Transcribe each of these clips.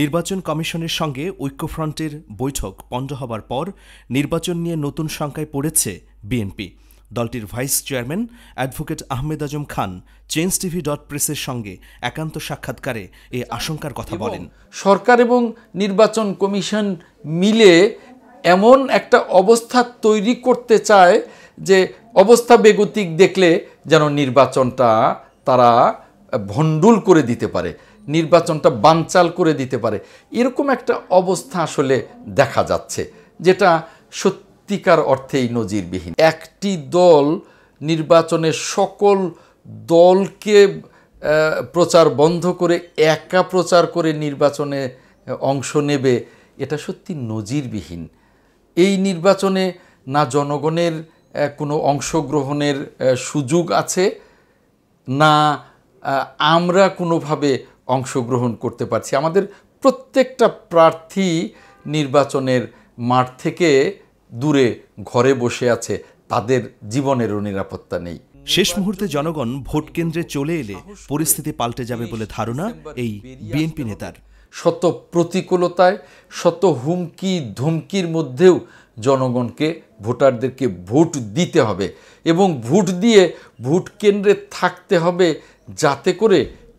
নির্বাচন কমিশনের সঙ্গে ঐক্যফ্রন্টের বৈঠক পণ্ড হবার পর নির্বাচন নিয়ে নতুন শঙ্কায় পড়েছে বিএনপি দলটির vice chairman advocate Ahmed Azam Khan change TV dot প্রেসের সঙ্গে একান্ত সাক্ষাৎকারে এ আশঙ্কার কথা বলেন সরকার এবং নির্বাচন কমিশন মিলে এমন একটা অবস্থা তৈরি করতে চায় যে অবস্থা বেগতিক দেখলে যেন নির্বাচনটা তারা ভণ্ডুল করে দিতে পারে নির্বাচনটা বানচাল করে দিতে পারে এরকম একটা অবস্থা আসলে দেখা যাচ্ছে যেটা সত্যিকার অর্থেই নজিরবিহীন একটি দল নির্বাচনের সকল দলকে প্রচার বন্ধ করে একা প্রচার করে নির্বাচনে অংশ নেবে এটা সত্যি নজিরবিহীন এই নির্বাচনে না জনগণের কোনো অংশগ্রহণের সুযোগ আছে না আমরা কোনোভাবে অংশগ্রহণ করতে পারছি আমাদের প্রত্যেকটা প্রার্থী নির্বাচনের মাঠ থেকে দূরে ঘরে বসে আছে তাদের জীবনেরও নিরাপত্তা নেই শেষ মুহূর্তে জনগণ ভোট কেন্দ্রে চলে এলে পরিস্থিতি পাল্টে যাবে বলে ধারণা এই বিএনপি নেতার শত প্রতিকূলতায় শত হুমকি ধমকির মধ্যেও জনগণকে ভোটারদেরকে ভোট দিতে হবে এবং ভোট দিয়ে ভোট কেন্দ্রে থাকতে হবে যাতে করে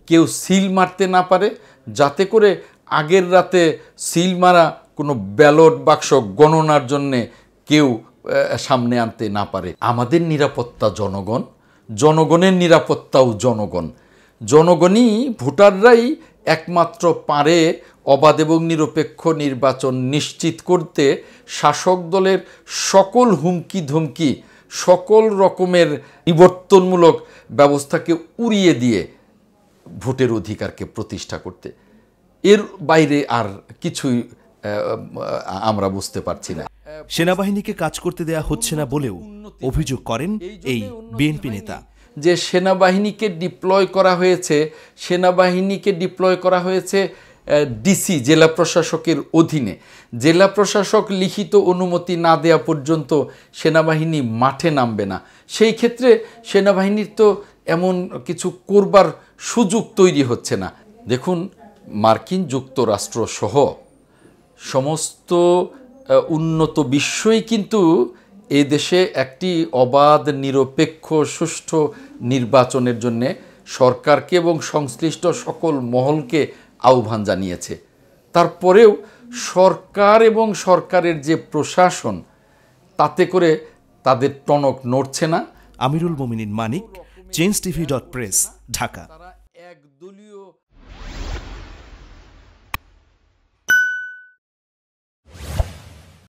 কেউ সিল মারতে না পারে যাতে করে আগের রাতে সিল মারা কোনো ব্যালট বাক্স গণনার জন্যে কেউ সামনে আনতে না পারে আমাদের নিরাপত্তা জনগণ জনগণের নিরাপত্তাও জনগণ জনগণই ভোটাররাই একমাত্র পারে অবাধ এবং নিরপেক্ষ নির্বাচন নিশ্চিত করতে শাসক দলের সকল হুমকি ধুমকি সকল রকমের বিবর্তনমূলক ব্যবস্থাকে উড়িয়ে দিয়ে ভোটের অধিকারকে প্রতিষ্ঠা করতে এর বাইরে আর কিছুই আমরা বুঝতে পারছি না সেনাবাহিনীকে কাজ করতে দেয়া হচ্ছে না বলেও অভিযোগ করেন এই বিএনপি নেতা যে সেনাবাহিনীকে ডিপ্লয় করা হয়েছে সেনাবাহিনীকে ডিপ্লয় করা হয়েছে ডিসি জেলা প্রশাসকের অধীনে জেলা প্রশাসক লিখিত অনুমতি না দেয়া পর্যন্ত সেনাবাহিনী মাঠে নামবে না সেই ক্ষেত্রে সেনাবাহিনীর তো এমন কিছু করবার সুযোগ তৈরি হচ্ছে না দেখুন মার্কিন যুক্তরাষ্ট্রসহ সমস্ত উন্নত বিশ্বই কিন্তু এ দেশে একটি অবাধ নিরপেক্ষ সুষ্ঠু নির্বাচনের জন্যে সরকারকে এবং সংশ্লিষ্ট সকল মহলকে আহ্বান জানিয়েছে তারপরেও সরকার এবং সরকারের যে প্রশাসন তাতে করে তাদের টনক নড়ছে না Amirul Mominin Manik change TV dot press Dhaka